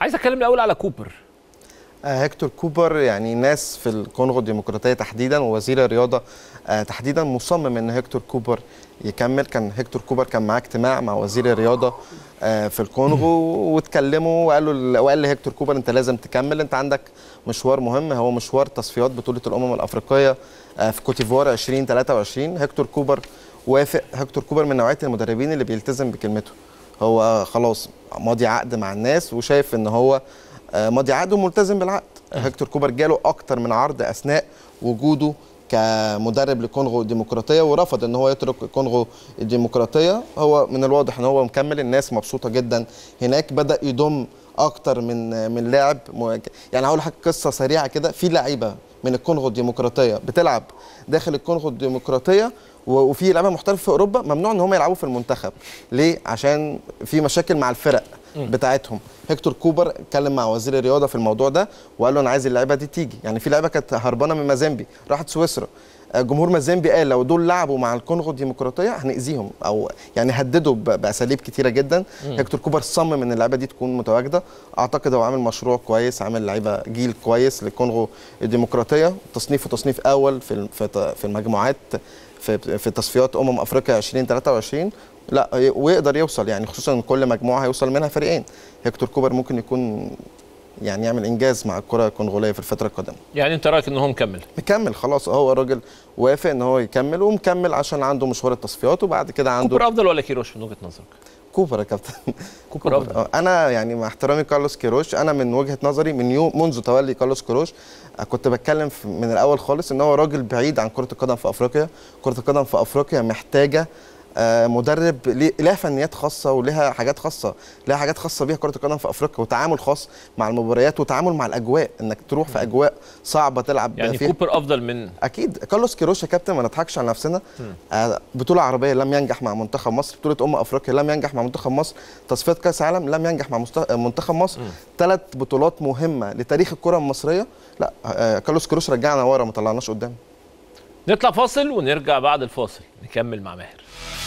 عايز اتكلم الاول على كوبر هكتور آه، كوبر يعني ناس في الكونغو الديمقراطيه تحديدا ووزير الرياضه آه، تحديدا مصمم ان هكتور كوبر يكمل كان هكتور كوبر كان معاه اجتماع مع وزير الرياضه آه، في الكونغو واتكلموا وقالوا وقال لهكتور كوبر انت لازم تكمل انت عندك مشوار مهم هو مشوار تصفيات بطوله الامم الافريقيه في كوتيفوار 2023 هكتور كوبر وافق هكتور كوبر من نوعيه المدربين اللي بيلتزم بكلمته هو خلاص ماضي عقد مع الناس وشايف ان هو آه، ماضي عقد وملتزم بالعقد هكتور آه. كوبر جاله اكتر من عرض اثناء وجوده كمدرب لكونغو الديمقراطيه ورفض ان هو يترك كونغو الديمقراطيه هو من الواضح ان هو مكمل الناس مبسوطه جدا هناك بدا يضم اكتر من من لاعب يعني هقول لحضرتك قصه سريعه كده في لعيبه من الكونغو الديمقراطيه بتلعب داخل الكونغو الديمقراطيه وفي لعيبه محترفه في اوروبا ممنوع ان هم يلعبوا في المنتخب ليه عشان في مشاكل مع الفرق بتاعتهم هيكتور كوبر اتكلم مع وزير الرياضه في الموضوع ده وقال له انا عايز اللعيبه دي تيجي يعني في لعيبه كانت هربانه من مازامبي راحت سويسرا آه، جمهور مازامبي قال لو دول لعبوا مع الكونغو الديمقراطيه هنأذيهم او يعني هددوا باساليب كتيره جدا هيكتور كوبر صمم ان اللعيبه دي تكون متواجده اعتقد هو عامل مشروع كويس عامل لعيبه جيل كويس للكونغو الديمقراطيه تصنيفه تصنيف اول في في المجموعات في في تصفيات امم افريقيا 2023 لا ويقدر يوصل يعني خصوصا كل مجموعه هيوصل منها فريقين هيكتور كوبر ممكن يكون يعني يعمل انجاز مع الكره الكونغوليه في الفتره القادمه يعني انت رايك ان هو مكمل مكمل خلاص هو الراجل وافق ان هو يكمل ومكمل عشان عنده مشوار التصفيات وبعد كده عنده كوبر افضل ولا كيروش من وجهه نظرك كوبر يا كابتن كوبر افضل انا يعني مع احترامي كارلوس كيروش انا من وجهه نظري من يوم منذ تولي كارلوس كيروش آه، كنت بتكلم من الاول خالص ان هو راجل بعيد عن كره القدم في افريقيا كره القدم في افريقيا محتاجه آه، مدرب لها فنيات خاصه ولها حاجات خاصه لها حاجات خاصه بيها كره القدم في افريقيا وتعامل خاص مع المباريات وتعامل مع الاجواء انك تروح في اجواء صعبه تلعب يعني فيها. كوبر افضل من اكيد كارلوس كيروش يا كابتن ما نضحكش على نفسنا آه، بطوله عربيه لم ينجح مع منتخب مصر بطوله امم افريقيا لم ينجح مع منتخب مصر تصفيات كاس عالم لم ينجح مع آه، منتخب مصر ثلاث بطولات مهمه لتاريخ الكره المصريه لا كارلوس كيروش رجعنا ورا ما طلعناش قدام نطلع فاصل ونرجع بعد الفاصل نكمل مع ماهر